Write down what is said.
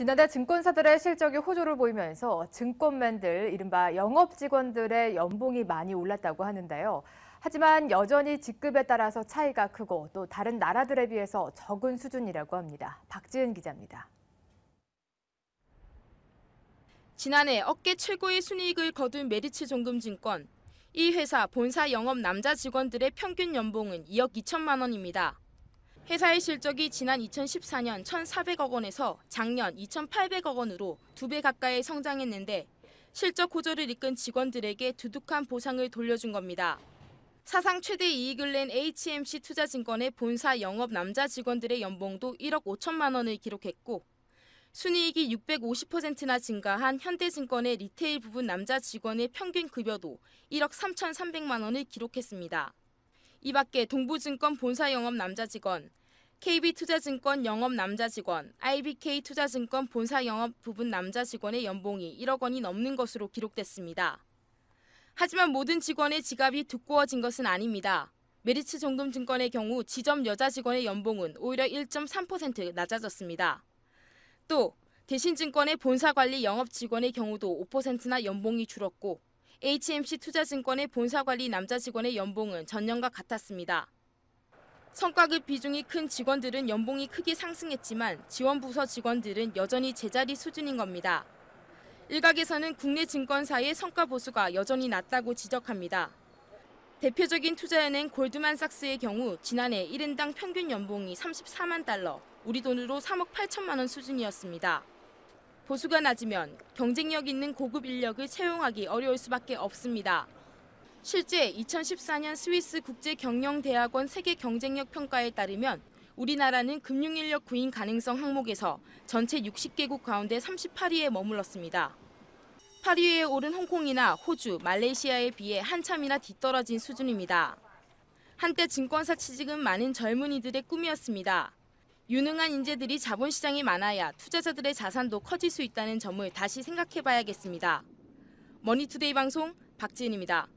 지난달 증권사들의 실적이 호조를 보이면서 증권맨들, 이른바 영업 직원들의 연봉이 많이 올랐다고 하는데요. 하지만 여전히 직급에 따라서 차이가 크고 또 다른 나라들에 비해서 적은 수준이라고 합니다. 박지은 기자입니다. 지난해 업계 최고의 순이익을 거둔 메리츠 종금증권. 이 회사 본사 영업 남자 직원들의 평균 연봉은 2억 2천만 원입니다. 회사의 실적이 지난 2014년 1,400억 원에서 작년 2,800억 원으로 두 배 가까이 성장했는데 실적 호조를 이끈 직원들에게 두둑한 보상을 돌려준 겁니다. 사상 최대 이익을 낸 HMC 투자증권의 본사 영업 남자 직원들의 연봉도 1억 5천만 원을 기록했고 순이익이 650%나 증가한 현대증권의 리테일 부분 남자 직원의 평균 급여도 1억 3,300만 원을 기록했습니다. 이 밖에 동부증권 본사 영업 남자 직원, KB투자증권 영업 남자 직원, IBK투자증권 본사 영업 부분 남자 직원의 연봉이 1억 원이 넘는 것으로 기록됐습니다. 하지만 모든 직원의 지갑이 두꺼워진 것은 아닙니다. 메리츠 정동증권의 경우 지점 여자 직원의 연봉은 오히려 1.3% 낮아졌습니다. 또 대신증권의 본사 관리 영업 직원의 경우도 5%나 연봉이 줄었고 HMC 투자증권의 본사관리 남자 직원의 연봉은 전년과 같았습니다. 성과급 비중이 큰 직원들은 연봉이 크게 상승했지만 지원부서 직원들은 여전히 제자리 수준인 겁니다. 일각에서는 국내 증권사의 성과 보수가 여전히 낮다고 지적합니다. 대표적인 투자은행 골드만삭스의 경우 지난해 1인당 평균 연봉이 34만 달러, 우리 돈으로 3억 8천만 원 수준이었습니다. 보수가 낮으면 경쟁력 있는 고급 인력을 채용하기 어려울 수밖에 없습니다. 실제 2014년 스위스 국제경영대학원 세계 경쟁력 평가에 따르면 우리나라는 금융인력 구인 가능성 항목에서 전체 60개국 가운데 38위에 머물렀습니다. 8위에 오른 홍콩이나 호주, 말레이시아에 비해 한참이나 뒤떨어진 수준입니다. 한때 증권사 취직은 많은 젊은이들의 꿈이었습니다. 유능한 인재들이 자본시장이 많아야 투자자들의 자산도 커질 수 있다는 점을 다시 생각해봐야겠습니다. 머니투데이 방송 박지은입니다.